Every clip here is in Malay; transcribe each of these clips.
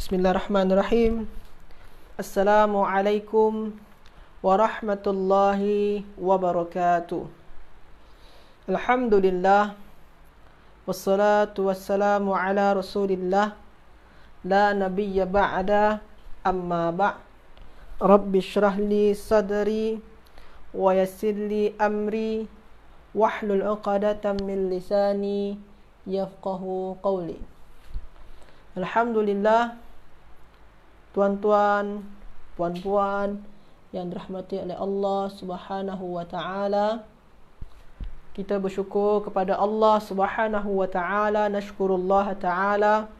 بسم الله الرحمن الرحيم السلام عليكم ورحمة الله وبركاته الحمد لله والصلاة والسلام على رسول الله لا نبي بعد أما بعد رب اشرح لي صدري ويسر لي أمري واحلل عقدة من لساني يفقه قولي Alhamdulillah tuan-tuan, puan-puan yang dirahmati oleh Allah Subhanahu wa taala. Kita bersyukur kepada Allah Subhanahu wa taala, nashkurullah taala.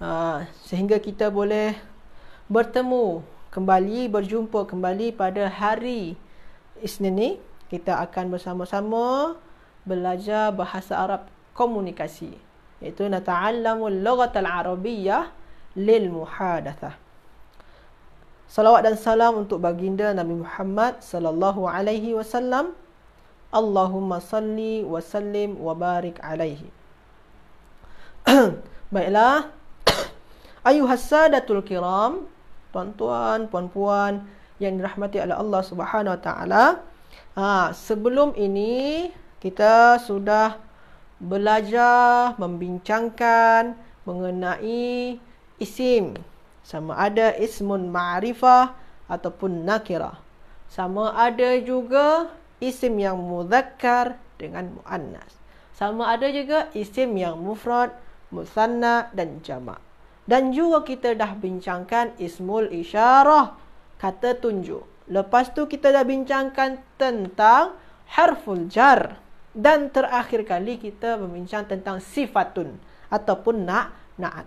Ha, sehingga kita boleh bertemu kembali, berjumpa kembali pada hari Isnin ni. Kita akan bersama-sama belajar bahasa Arab komunikasi iaitu nata'allamu al-lughata al-arabiyyah lil muhadatha. Salawat dan salam untuk baginda Nabi Muhammad sallallahu alaihi wasallam. Allahumma salli wa sallim wa barik alaihi. Baiklah. Ayuhas sadatul kiram, tuan-tuan, puan-puan yang dirahmati oleh Allah Subhanahu wa taala. Ha, sebelum ini kita sudah belajar membincangkan mengenai isim sama ada ismun ma'rifah ataupun nakirah sama ada juga isim yang muzakkar dengan muannas sama ada juga isim yang mufrad musanna dan jamak dan juga kita dah bincangkan ismul isyarah kata tunjuk lepas tu kita dah bincangkan tentang harful jar dan terakhir kali kita membincang tentang sifatun ataupun nak naat.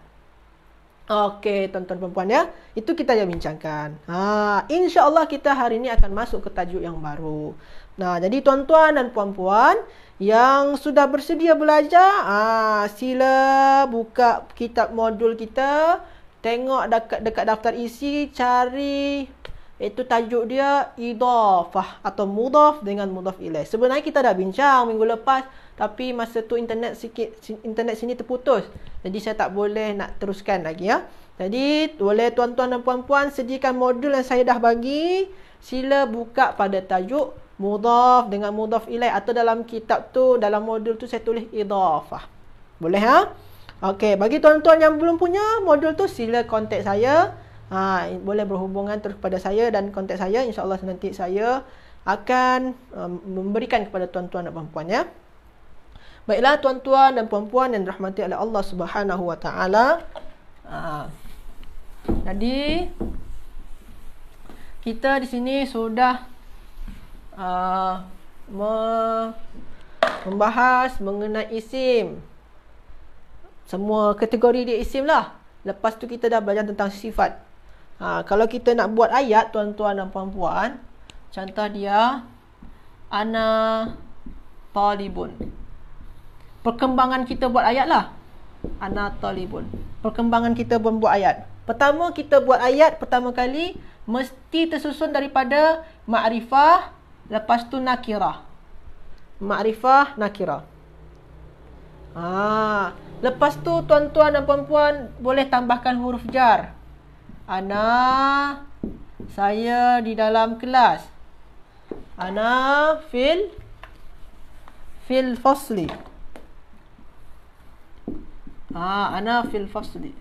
Okey, tuan-tuan perempuan ya. Itu kita yang bincangkan. Ha, insya-Allah kita hari ini akan masuk ke tajuk yang baru. Nah, ha, jadi tuan-tuan dan puan-puan yang sudah bersedia belajar, ha, sila buka kitab modul kita, tengok dekat dekat daftar isi, cari itu tajuk dia idafah atau mudaf dengan mudaf ilaih. Sebenarnya kita dah bincang minggu lepas tapi masa tu internet sikit internet sini terputus. Jadi saya tak boleh nak teruskan lagi ya. Jadi boleh tuan-tuan dan puan-puan sediakan modul yang saya dah bagi. Sila buka pada tajuk mudaf dengan mudaf ilai atau dalam kitab tu dalam modul tu saya tulis idafah. Boleh ha? Okey, bagi tuan-tuan yang belum punya modul tu sila kontak saya ha, boleh berhubungan terus kepada saya dan kontak saya insyaallah nanti saya akan um, memberikan kepada tuan-tuan dan puan ya baiklah tuan-tuan dan puan yang dirahmati oleh Allah Subhanahu wa ha. jadi kita di sini sudah uh, me- membahas mengenai isim semua kategori dia isim lah Lepas tu kita dah belajar tentang sifat. Ha, kalau kita nak buat ayat tuan-tuan dan puan-puan, contoh dia ana talibun. Perkembangan kita buat ayat lah, Ana talibun. Perkembangan kita buat ayat. Pertama kita buat ayat pertama kali mesti tersusun daripada ma'rifah lepas tu nakirah. Ma'rifah nakirah. Ha, lepas tu tuan-tuan dan puan-puan boleh tambahkan huruf jar. Ana saya di dalam kelas. Ana fil fil Fosli. Ah, ha, ana fil Fosli.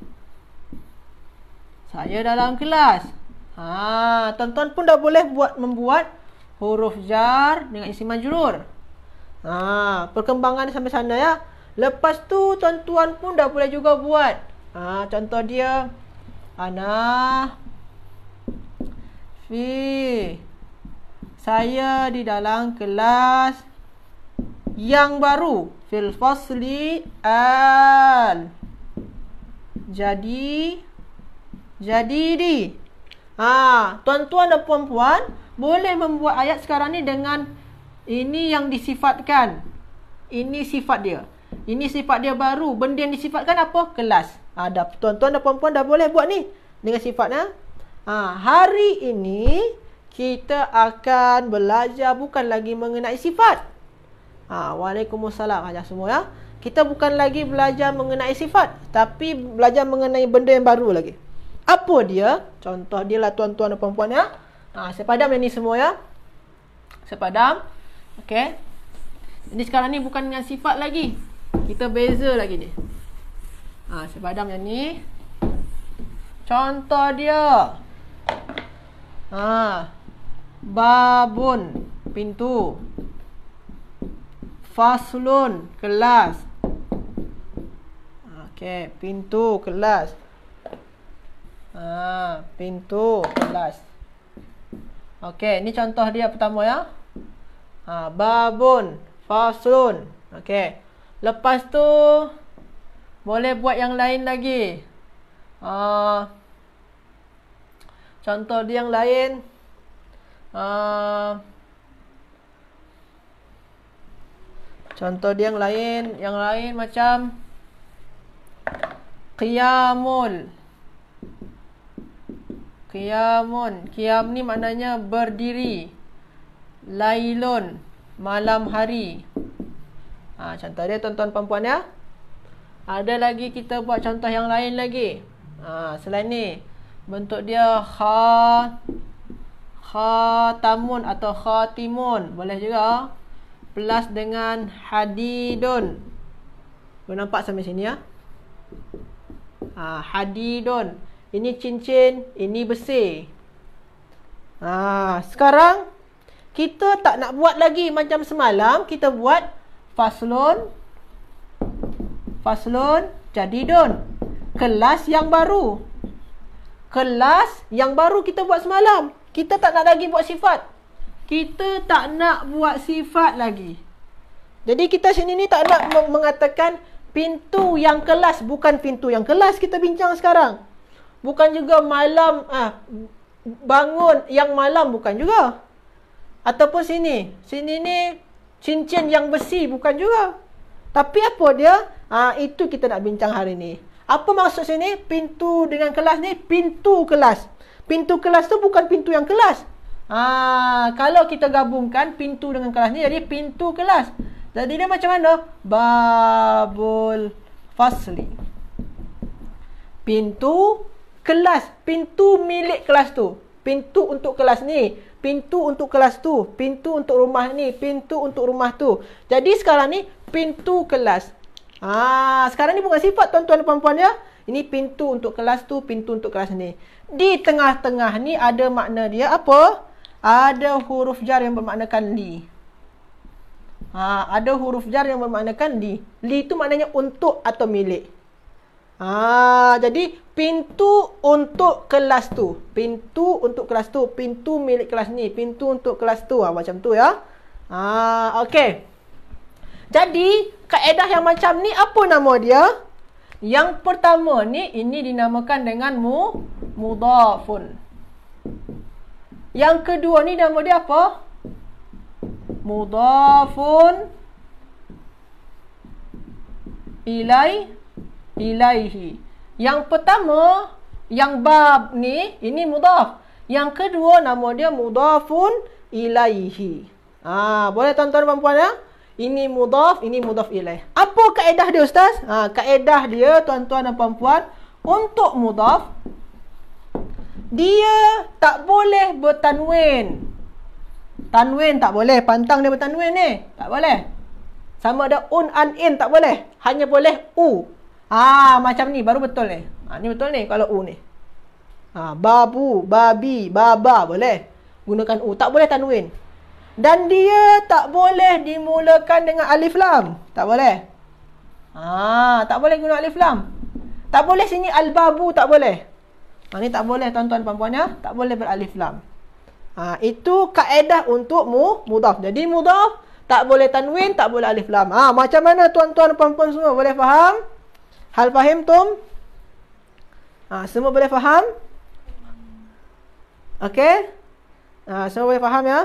Saya dalam kelas. Ha, ah, tuan-tuan pun dah boleh buat membuat huruf jar dengan isi majrur. Ha, ah, perkembangan sampai sana ya. Lepas tu tuan-tuan pun dah boleh juga buat. Ha, ah, contoh dia Ana Fi Saya di dalam kelas Yang baru Fil fasli al Jadi Jadi di ha, Tuan-tuan dan puan-puan Boleh membuat ayat sekarang ni dengan Ini yang disifatkan Ini sifat dia Ini sifat dia baru Benda yang disifatkan apa? Kelas Ha, tuan-tuan dan puan-puan dah boleh buat ni. Dengan sifatnya. Ha, hari ini, kita akan belajar bukan lagi mengenai sifat. Ha, Waalaikumsalam ajar semua ya. Kita bukan lagi belajar mengenai sifat. Tapi belajar mengenai benda yang baru lagi. Apa dia? Contoh dia lah tuan-tuan dan puan-puan ya. Ha, saya padam ni semua ya. Saya padam. Okay. Jadi sekarang ni bukan dengan sifat lagi. Kita beza lagi ni ha, ah, Saya padam yang ni Contoh dia ha, Babun Pintu Faslun Kelas Okay, pintu kelas ha, Pintu kelas Okay, ini contoh dia pertama ya ha, Babun Faslun Okay, Lepas tu boleh buat yang lain lagi. Uh, contoh dia yang lain. Uh, contoh dia yang lain. Yang lain macam. Qiyamul. Qiyamun. Qiyam ni maknanya berdiri. Lailun. Malam hari. Ha, contoh dia tuan-tuan perempuan Ya. Ada lagi kita buat contoh yang lain lagi. Ha, selain ni. Bentuk dia kha khatamun atau khatimun. Boleh juga. Ha? Plus dengan hadidun. Boleh nampak sampai sini ya. Ha, hadidun. Ini cincin. Ini besi. Ha, sekarang kita tak nak buat lagi macam semalam. Kita buat faslon. Faslon. Faslun jadi don Kelas yang baru. Kelas yang baru kita buat semalam. Kita tak nak lagi buat sifat. Kita tak nak buat sifat lagi. Jadi kita sini ni tak nak mengatakan pintu yang kelas. Bukan pintu yang kelas kita bincang sekarang. Bukan juga malam ah bangun yang malam bukan juga. Ataupun sini. Sini ni cincin yang besi bukan juga. Tapi apa dia? Ah itu kita nak bincang hari ni. Apa maksud sini? Pintu dengan kelas ni, pintu kelas. Pintu kelas tu bukan pintu yang kelas. Ah kalau kita gabungkan pintu dengan kelas ni jadi pintu kelas. Jadi dia macam mana? Babul fasli. Pintu kelas, pintu milik kelas tu. Pintu untuk kelas ni, pintu untuk kelas tu, pintu untuk rumah ni, pintu untuk rumah tu. Jadi sekarang ni pintu kelas. Ah, sekarang ni bukan sifat tuan-tuan dan puan-puan ya. Ini pintu untuk kelas tu, pintu untuk kelas ni. Di tengah-tengah ni ada makna dia apa? Ada huruf jar yang bermaknakan li. Ha, ada huruf jar yang bermaknakan li. Li tu maknanya untuk atau milik. Ha, jadi pintu untuk kelas tu. Pintu untuk kelas tu. Pintu milik kelas ni. Pintu untuk kelas tu. Ha, macam tu ya. Ha, okay. Okay. Jadi, kaedah yang macam ni apa nama dia? Yang pertama ni, ini dinamakan dengan mu, mudafun. Yang kedua ni nama dia apa? Mudafun ilai ilaihi. Yang pertama, yang bab ni, ini mudaf. Yang kedua nama dia mudafun ilaihi. Ah, ha, boleh tuan-tuan dan puan-puan ya? Ini mudaf, ini mudaf ilaih. Apa kaedah dia ustaz? Ha, kaedah dia tuan-tuan dan puan-puan untuk mudaf dia tak boleh bertanwin. Tanwin tak boleh, pantang dia bertanwin ni. Tak boleh. Sama ada un an in tak boleh. Hanya boleh u. Ah ha, macam ni baru betul ni. Ha, ni betul ni kalau u ni. Ha, babu, babi, baba boleh. Gunakan u, tak boleh tanwin. Dan dia tak boleh dimulakan dengan alif lam. Tak boleh. Ha, tak boleh guna alif lam. Tak boleh sini al-babu, tak boleh. Ha, ni tak boleh tuan-tuan perempuan ya. Tak boleh beralif lam. Ha, itu kaedah untuk mu, mudaf. Jadi mudaf, tak boleh tanwin, tak boleh alif lam. Ha, macam mana tuan-tuan perempuan semua boleh faham? Hal fahim, Tom? Ha, semua boleh faham? Okay? Ha, semua boleh faham ya?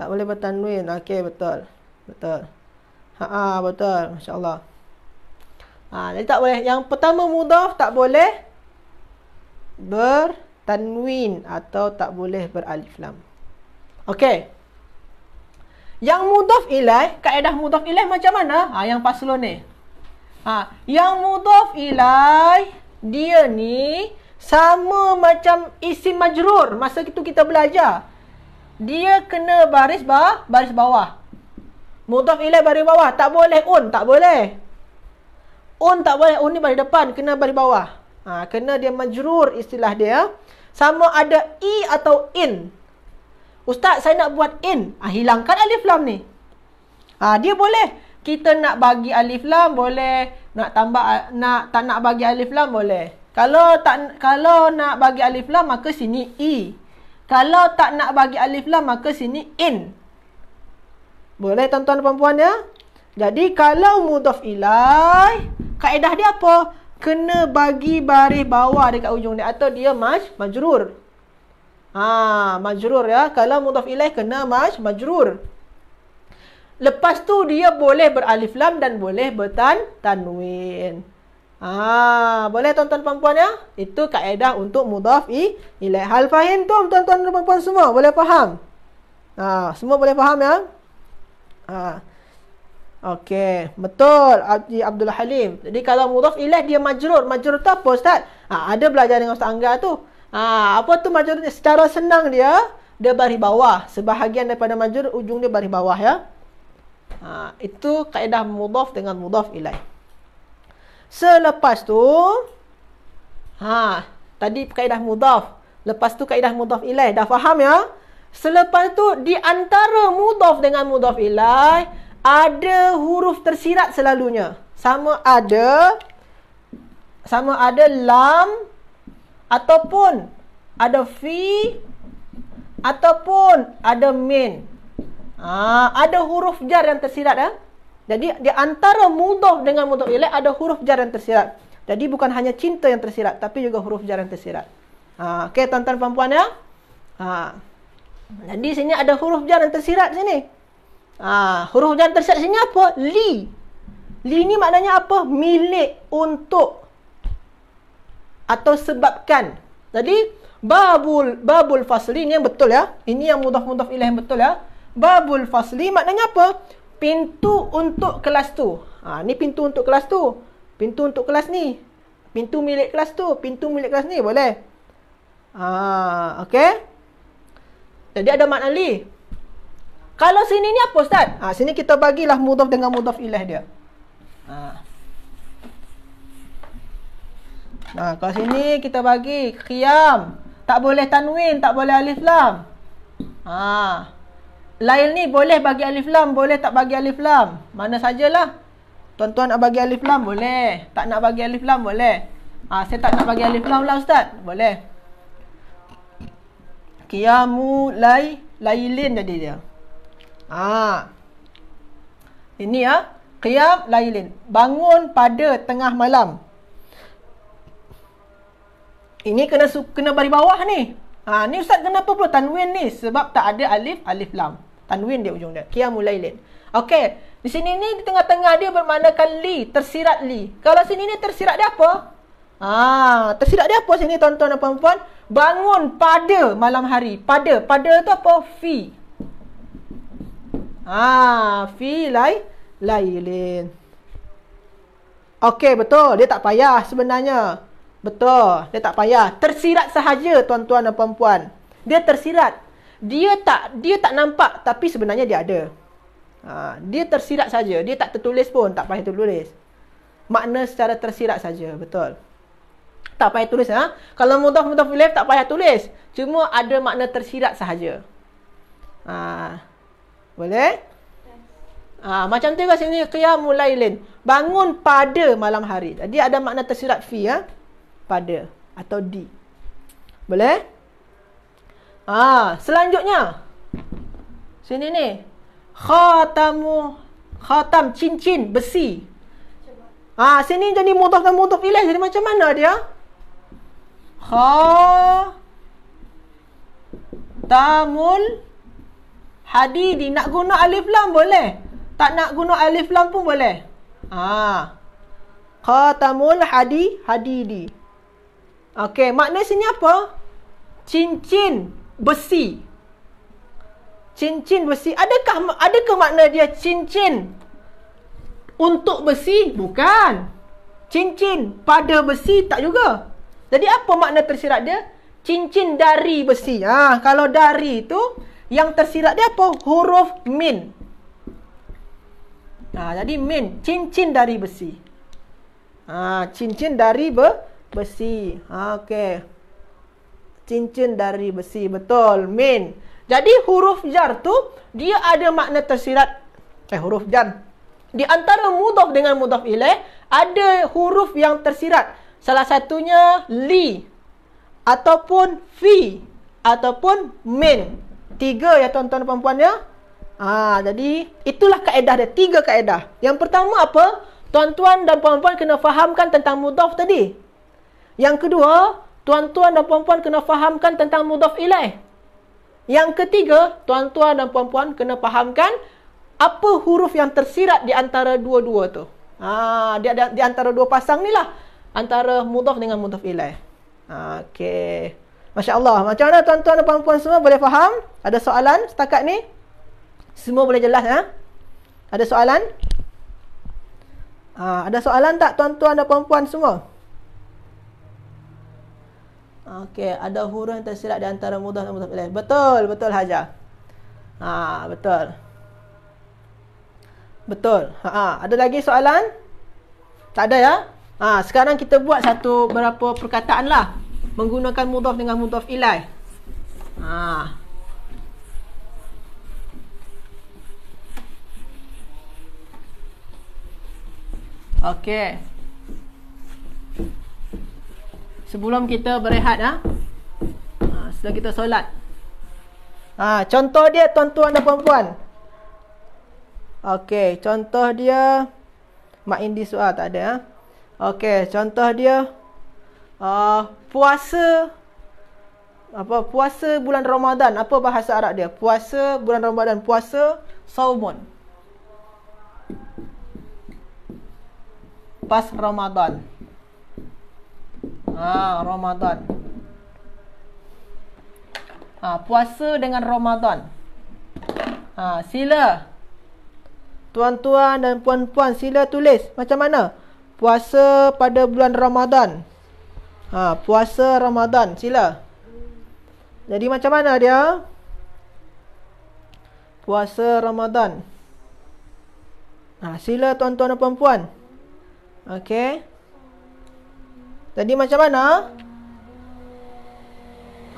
Tak boleh bertanwin. Okey, betul. Betul. Haa, betul. Masya Allah. Ha, jadi tak boleh. Yang pertama mudaf tak boleh bertanwin atau tak boleh beralif lam. Okey. Yang mudaf ilai, kaedah mudaf ilai macam mana? Ha, yang paslon ni. Ha, yang mudaf ilai, dia ni sama macam isim majrur. Masa itu kita belajar dia kena baris bawah, baris bawah. Mudhaf ilaih baris bawah, tak boleh un, tak boleh. Un tak boleh, un ni baris depan, kena baris bawah. Ha, kena dia majrur istilah dia. Sama ada i atau in. Ustaz, saya nak buat in. Ha, hilangkan alif lam ni. Ha, dia boleh. Kita nak bagi alif lam boleh, nak tambah nak tak nak bagi alif lam boleh. Kalau tak kalau nak bagi alif lam maka sini i. Kalau tak nak bagi alif lam, maka sini in. Boleh tuan-tuan dan perempuan ya? Jadi, kalau mudhaf ilai, kaedah dia apa? Kena bagi baris bawah dekat ujung ni. Atau dia maj, majrur. Ha, majrur ya. Kalau mudhaf ilai, kena maj, majrur. Lepas tu, dia boleh beralif lam dan boleh bertan, tanwin. Ah boleh tuan-tuan perempuan ya? Itu kaedah untuk mudhaf i ilaih hal fahim tu tuan-tuan perempuan semua boleh faham? Ah semua boleh faham ya? Ah Okey, betul Abdi Abdul Halim. Jadi kalau mudhaf ilaih dia majrur, majrur tu apa ustaz? Ha, ada belajar dengan Ustaz Angga tu. Ah apa tu majrur secara senang dia? Dia baris bawah. Sebahagian daripada majrur ujung dia baris bawah ya. Ah itu kaedah mudhaf dengan mudhaf ilaih. Selepas tu ha tadi kaedah mudaf, Lepas tu kaedah mudaf ilai, Dah faham ya? Selepas tu di antara mudaf dengan mudaf ilai ada huruf tersirat selalunya. Sama ada sama ada lam ataupun ada fi ataupun ada min. Ha, ada huruf jar yang tersirat dah. Ya? Jadi di antara mudof dengan mudof ilaih ada huruf jar yang tersirat. Jadi bukan hanya cinta yang tersirat tapi juga huruf jar yang tersirat. Ha okey tuan-tuan puan-puan ya. Ha. Jadi sini ada huruf jar yang tersirat sini. Ha huruf jar yang tersirat sini apa? Li. Li ni maknanya apa? Milik untuk atau sebabkan. Jadi babul babul fasli ni yang betul ya. Ini yang mudof-mudof ilaih yang betul ya. Babul fasli maknanya apa? pintu untuk kelas tu. Ha, ni pintu untuk kelas tu. Pintu untuk kelas ni. Pintu milik kelas tu. Pintu milik kelas ni. Boleh? Ha, okay. Jadi ada makna li. Kalau sini ni apa Ustaz? Ha, sini kita bagilah mudaf dengan mudaf ilah dia. Ha. Ha, kalau sini kita bagi. Qiyam. Tak boleh tanwin. Tak boleh alif lam. Haa. Lail ni boleh bagi alif lam, boleh tak bagi alif lam. Mana sajalah. Tuan-tuan nak bagi alif lam, boleh. Tak nak bagi alif lam, boleh. Ah, ha, Saya tak nak bagi alif lam lah Ustaz. Boleh. Qiyamu lay, laylin jadi dia. Ah, ha. Ini ya. Qiyam laylin. Bangun pada tengah malam. Ini kena kena bari bawah ni. Ah, ha, ni Ustaz kenapa pula tanwin ni? Sebab tak ada alif, alif lam tanwin dia ujung dia. Kia mulailin. Okey. Di sini ni di tengah-tengah dia kan li. Tersirat li. Kalau sini ni tersirat dia apa? Ah, tersirat dia apa sini tuan-tuan dan puan-puan? Bangun pada malam hari. Pada. Pada tu apa? Fi. Ah, fi lai lailin. Okey, betul. Dia tak payah sebenarnya. Betul. Dia tak payah. Tersirat sahaja tuan-tuan dan puan-puan. Dia tersirat dia tak dia tak nampak tapi sebenarnya dia ada. Ha, dia tersirat saja, dia tak tertulis pun, tak payah tertulis. Makna secara tersirat saja, betul. Tak payah tulis ah. Ha? Kalau mudah-mudah boleh tak payah tulis. Cuma ada makna tersirat sahaja. Ha, boleh? Ha, macam tu kat sini qiyamul lailin. Bangun pada malam hari. Jadi ada makna tersirat fi ya. Ha? Pada atau di. Boleh? Ah, selanjutnya. Sini ni. Khatamu khatam cincin besi. Ah, sini jadi mudhaf dan mudhaf ilaih jadi macam mana dia? Kha tamul hadidi nak guna alif lam boleh. Tak nak guna alif lam pun boleh. Ah. Khatamul hadi hadidi. Okey, makna sini apa? Cincin besi. Cincin besi. Adakah adakah makna dia cincin untuk besi? Bukan. Cincin pada besi tak juga. Jadi apa makna tersirat dia? Cincin dari besi. Ha, kalau dari tu yang tersirat dia apa? Huruf min. Ha, jadi min cincin dari besi. Ha, cincin dari besi. Ha, Okey cincin dari besi. Betul. Min. Jadi huruf jar tu dia ada makna tersirat. Eh huruf jar. Di antara mudaf dengan mudaf ilaih ada huruf yang tersirat. Salah satunya li ataupun fi ataupun min. Tiga ya tuan-tuan dan ya. Ah ha, jadi itulah kaedah dia. Tiga kaedah. Yang pertama apa? Tuan-tuan dan puan kena fahamkan tentang mudaf tadi. Yang kedua, tuan-tuan dan puan-puan kena fahamkan tentang mudhaf ilaih. Yang ketiga, tuan-tuan dan puan-puan kena fahamkan apa huruf yang tersirat di antara dua-dua tu. Ha, di, di, di antara dua pasang ni lah. Antara mudhaf dengan mudhaf ilaih. Ha, okay. Masya Allah. Macam mana tuan-tuan dan puan-puan semua boleh faham? Ada soalan setakat ni? Semua boleh jelas ya? Ha? Ada soalan? Ha, ada soalan tak tuan-tuan dan puan-puan semua? Okey, ada huruf yang tersilap di antara mudah dan mudah pilih. Betul, betul Haja. Ha, betul. Betul. Ha, ha, ada lagi soalan? Tak ada ya? Ha, sekarang kita buat satu berapa perkataan lah. Menggunakan mudah dengan mudah ilai. Ha. Okey sebelum kita berehat ah. Ha? Ah, ha, sebelum kita solat. Ha, contoh dia tuan-tuan dan puan-puan. Okey, contoh dia mak indi soal tak ada ah. Ha? Okey, contoh dia uh, puasa apa puasa bulan Ramadan apa bahasa Arab dia puasa bulan Ramadan puasa saumun pas Ramadan Ha, Ramadan. Ha, puasa dengan Ramadan. Ha, sila. Tuan-tuan dan puan-puan, sila tulis macam mana? Puasa pada bulan Ramadan. Ha, puasa Ramadan, sila. Jadi macam mana dia? Puasa Ramadan. Ha, sila tuan-tuan dan puan-puan. Okey. Tadi macam mana?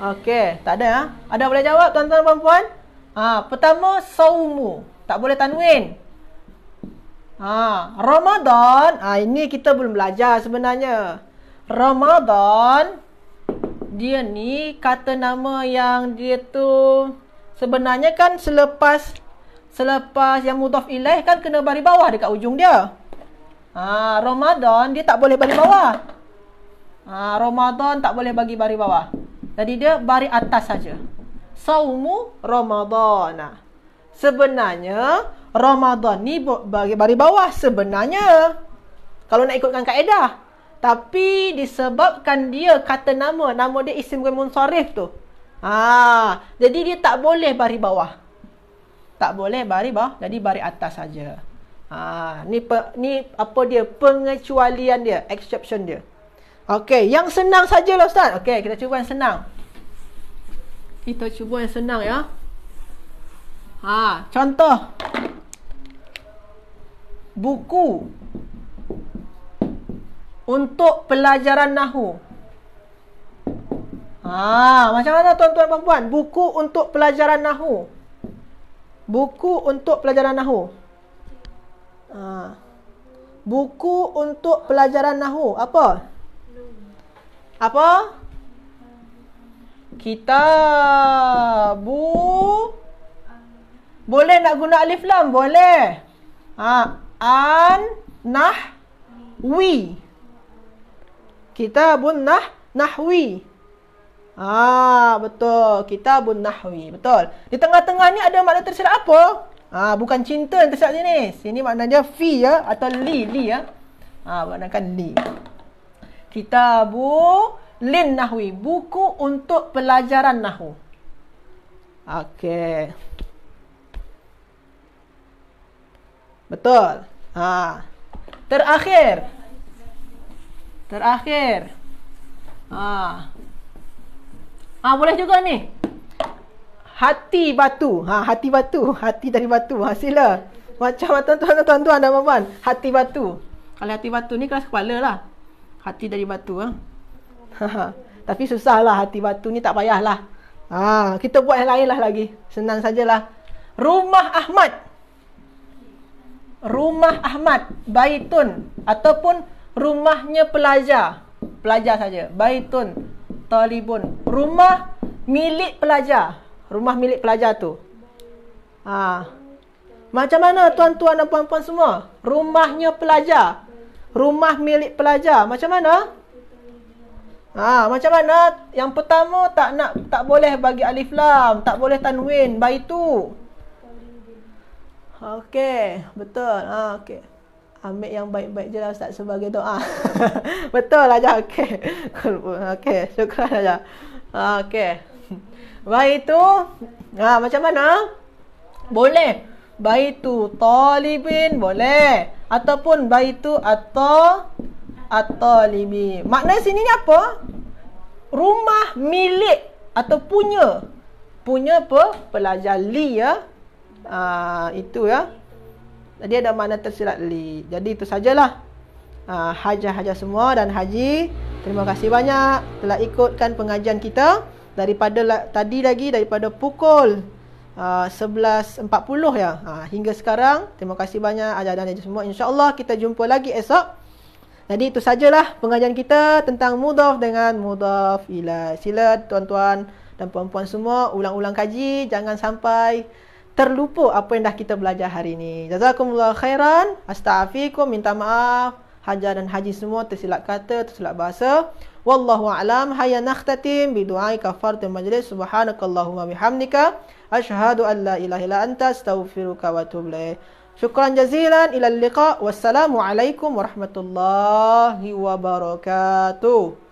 Okey, tak ada ya? Ada boleh jawab tuan-tuan dan puan-puan? Ha, pertama saumu. Tak boleh tanwin. Ha, Ramadan. Ha, ini kita belum belajar sebenarnya. Ramadan dia ni kata nama yang dia tu sebenarnya kan selepas selepas yang mudhaf ilaih kan kena bari bawah dekat ujung dia. Ha, Ramadan dia tak boleh bari bawah. Ha, Ramadan tak boleh bagi bari bawah. Jadi dia bari atas saja. Saumu Ramadan. Sebenarnya Ramadan ni bagi bari bawah sebenarnya. Kalau nak ikutkan kaedah. Tapi disebabkan dia kata nama. Nama dia isim gue munsarif tu. Ha, jadi dia tak boleh bari bawah. Tak boleh bari bawah. Jadi bari atas saja. Ha, ni, pe, ni apa dia? Pengecualian dia. Exception dia. Okey, yang senang sajalah ustaz. Okey, kita cuba yang senang. Kita cuba yang senang ya. Ha, contoh. Buku untuk pelajaran nahu. Ha, macam mana tuan-tuan puan-puan? Buku untuk pelajaran nahu. Buku untuk pelajaran nahu. Ha. Buku untuk pelajaran nahu. Apa? apa kita bu boleh nak guna alif lam boleh ha an nah wi kita bu nah nahwi ha betul kita bun nahwi betul di tengah-tengah ni ada makna tersilap apa ha bukan cinta yang tersilap sini sini maknanya fi ya atau li li ya ha maknakan li Kitabu Lin Nahwi. Buku untuk pelajaran Nahu. Okey. Betul. Ha. Terakhir. Terakhir. Ha. Ah, ha, boleh juga ni. Hati batu. Ha, hati batu. Hati dari batu. Ha, sila. Macam tuan-tuan, tuan-tuan, tuan-tuan, tuan Hati batu. Kalau hati batu ni kelas kepala lah. Hati dari batu ha? Tapi susahlah hati batu ni tak payahlah ha, Kita buat yang lain lah lagi Senang sajalah Rumah Ahmad Rumah Ahmad Baitun Ataupun rumahnya pelajar Pelajar saja Baitun Talibun Rumah milik pelajar Rumah milik pelajar tu ha. Macam mana tuan-tuan dan puan-puan semua Rumahnya pelajar rumah milik pelajar. Macam mana? Ha, macam mana? Yang pertama tak nak tak boleh bagi alif lam, tak boleh tanwin bait tu. Okey, betul. Ha, okey. Ambil yang baik-baik je lah Ustaz sebagai doa. betul aja. Okey. okey, syukran aja. Ha, okey. Bait tu ha, macam mana? Boleh. Bait tu talibin boleh ataupun baitu atau atau limi Makna sini ni apa? Rumah milik atau punya. Punya apa? Pelajar li ya. Ha, itu ya. Jadi ada makna tersirat li. Jadi itu sajalah. Ha, ah, haja-haja semua dan haji. Terima kasih banyak telah ikutkan pengajian kita. Daripada tadi lagi, daripada pukul Ah, uh, 11.40 ya. Ha, hingga sekarang. Terima kasih banyak. Ajar dan ajar semua. InsyaAllah kita jumpa lagi esok. Jadi itu sajalah pengajian kita tentang mudaf dengan mudaf ila. Sila tuan-tuan dan puan-puan semua ulang-ulang kaji. Jangan sampai terlupa apa yang dah kita belajar hari ini. Jazakumullah khairan. Astaghfirullah. Minta maaf. haji dan haji semua tersilap kata, tersilap bahasa. Wallahu a'lam hayya nakhtatim bi du'ai kafartu majlis subhanakallahumma bihamdika أشهد أن لا إله إلا أنت أستغفرك وأتوب إليك شكرا جزيلا إلى اللقاء والسلام عليكم ورحمة الله وبركاته